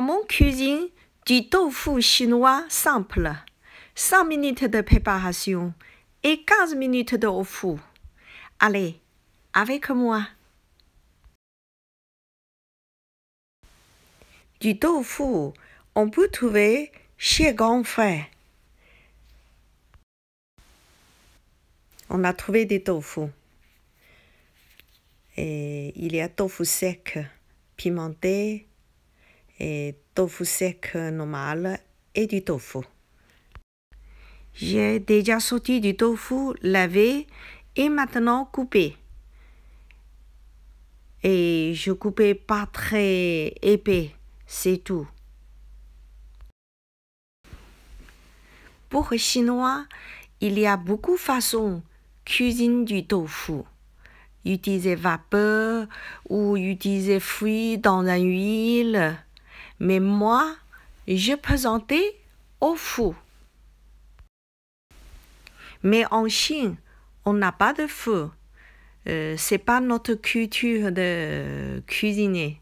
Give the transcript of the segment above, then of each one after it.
mon cuisine du tofu chinois simple 5 minutes de préparation et 15 minutes de tofu Allez, avec moi. Du tofu, on peut trouver chez Grand Frère. On a trouvé des tofu. Et il y a tofu sec, pimenté, et tofu sec normal et du tofu. J'ai déjà sorti du tofu lavé et maintenant coupé. Et je coupais pas très épais, c'est tout. Pour les chinois, il y a beaucoup de façons cuisiner du tofu. Utiliser vapeur ou utiliser fruits dans la huile mais moi, je présentais au fou. Mais en Chine, on n'a pas de fou. Euh, c'est pas notre culture de cuisiner.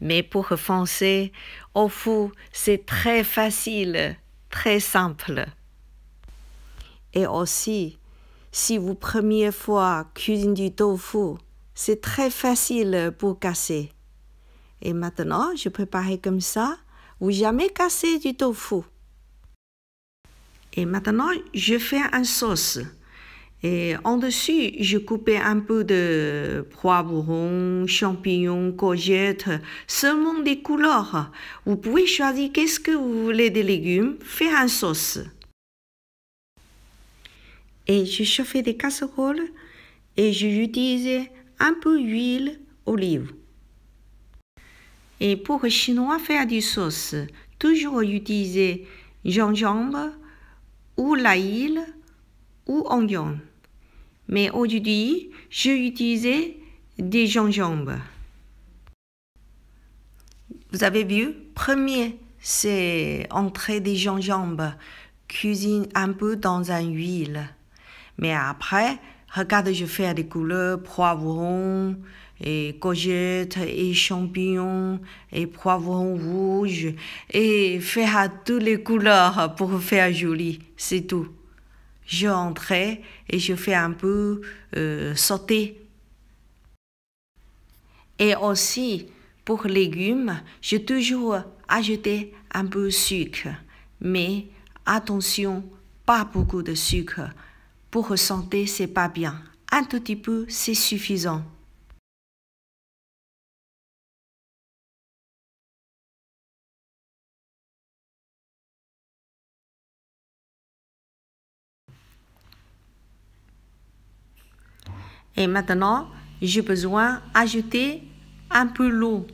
Mais pour foncer français, au fou, c'est très facile, très simple. Et aussi, si vous première fois cuisine du tofu, c'est très facile pour casser. Et maintenant, je préparais comme ça. Vous jamais casser du tofu. Et maintenant, je fais un sauce. Et en dessus, je coupais un peu de poivron, champignons, courgettes, seulement des couleurs. Vous pouvez choisir qu'est-ce que vous voulez des légumes, faire un sauce. Et je chauffais des casseroles et j'utilisais un peu d'huile olive. Et pour les Chinois faire du sauce, toujours utiliser gingembre ou laïl ou oignon. Mais aujourd'hui, je utilisé des gingembre. Vous avez vu, premier, c'est entrer des gingembre, cuisine un peu dans un huile. Mais après, regarde, je faire des couleurs, poivrons, et courgettes et champignons et poivrons rouges et faire à toutes les couleurs pour faire joli, c'est tout. Je rentrais et je fais un peu euh, sauter. Et aussi, pour légumes, j'ai toujours ajouté un peu de sucre. Mais attention, pas beaucoup de sucre. Pour santé, c'est pas bien. Un tout petit peu, c'est suffisant. Et maintenant, j'ai besoin d'ajouter un peu l'eau.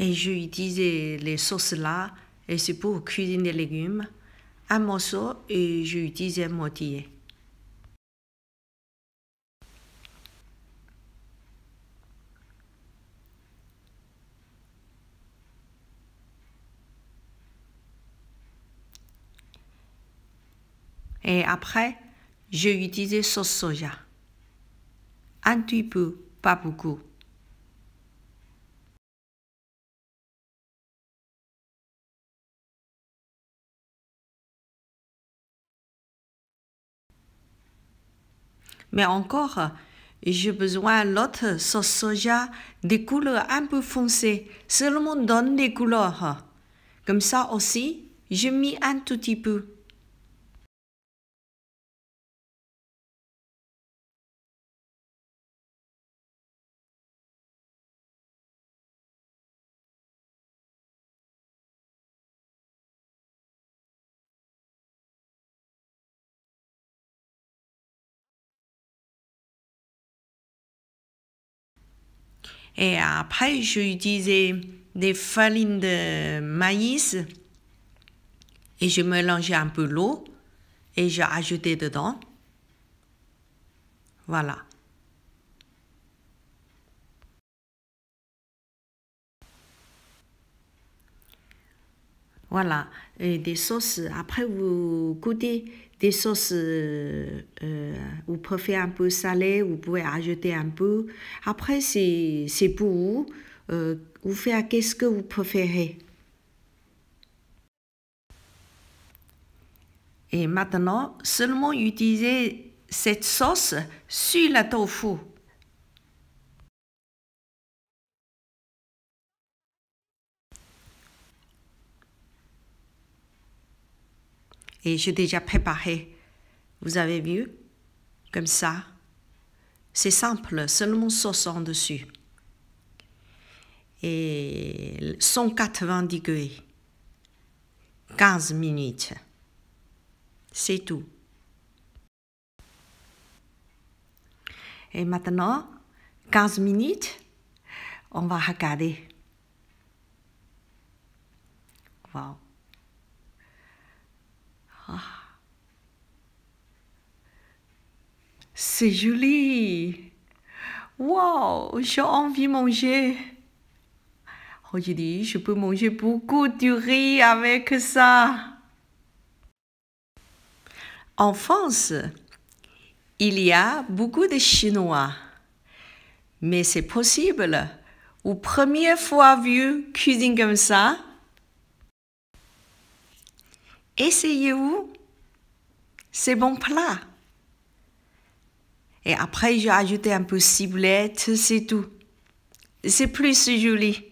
Et j'ai utilisé les sauces là, et c'est pour cuisiner les légumes un morceau et j'utilise un moitié. Et après, j'ai utilisé sauce soja. Un petit peu, pas beaucoup. Mais encore, j'ai besoin l'autre sauce soja des couleurs un peu foncées. Seulement donne des couleurs. Comme ça aussi, je mis un tout petit peu. Et après, j'ai utilisé des farines de maïs et je mélangeais un peu l'eau et j'ai ajouté dedans. Voilà. Voilà, et des sauces. Après, vous goûtez des sauces, euh, vous préférez un peu salé, vous pouvez ajouter un peu. Après, c'est pour vous. Euh, vous faites qu'est-ce que vous préférez. Et maintenant, seulement utiliser cette sauce sur la tofu. Et j'ai déjà préparé. Vous avez vu Comme ça. C'est simple, seulement sauce en dessus. Et 180 degrés. 15 minutes. C'est tout. Et maintenant, 15 minutes, on va regarder. Wow. C'est joli. Wow, j'ai envie de manger. Oh, je peux manger beaucoup de riz avec ça. En France, il y a beaucoup de Chinois. Mais c'est possible, ou première fois vu cuisine comme ça. Essayez-vous, c'est bon plat. Et après, j'ai ajouté un peu ciblette, c'est tout. C'est plus joli.